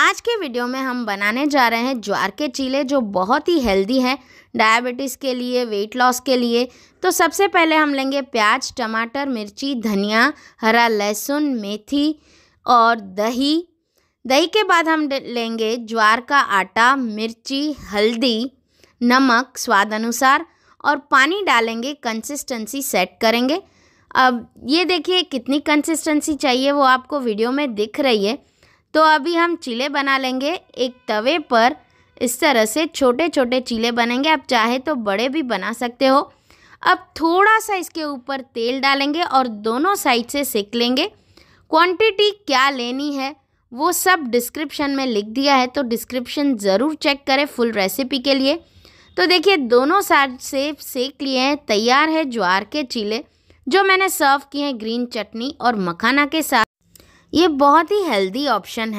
आज के वीडियो में हम बनाने जा रहे हैं ज्वार के चीले जो बहुत ही हेल्दी हैं डायबिटीज़ के लिए वेट लॉस के लिए तो सबसे पहले हम लेंगे प्याज टमाटर मिर्ची धनिया हरा लहसुन मेथी और दही दही के बाद हम लेंगे ज्वार का आटा मिर्ची हल्दी नमक स्वाद अनुसार और पानी डालेंगे कंसिस्टेंसी सेट करेंगे अब ये देखिए कितनी कंसिस्टेंसी चाहिए वो आपको वीडियो में दिख रही है तो अभी हम चीले बना लेंगे एक तवे पर इस तरह से छोटे छोटे चीले बनेंगे आप चाहे तो बड़े भी बना सकते हो अब थोड़ा सा इसके ऊपर तेल डालेंगे और दोनों साइड से सेक लेंगे क्वांटिटी क्या लेनी है वो सब डिस्क्रिप्शन में लिख दिया है तो डिस्क्रिप्शन ज़रूर चेक करें फुल रेसिपी के लिए तो देखिए दोनों साइड से सेक लिए हैं तैयार है ज्वार के चीले जो मैंने सर्व किए हैं ग्रीन चटनी और मखाना के साथ ये बहुत ही हेल्दी ऑप्शन है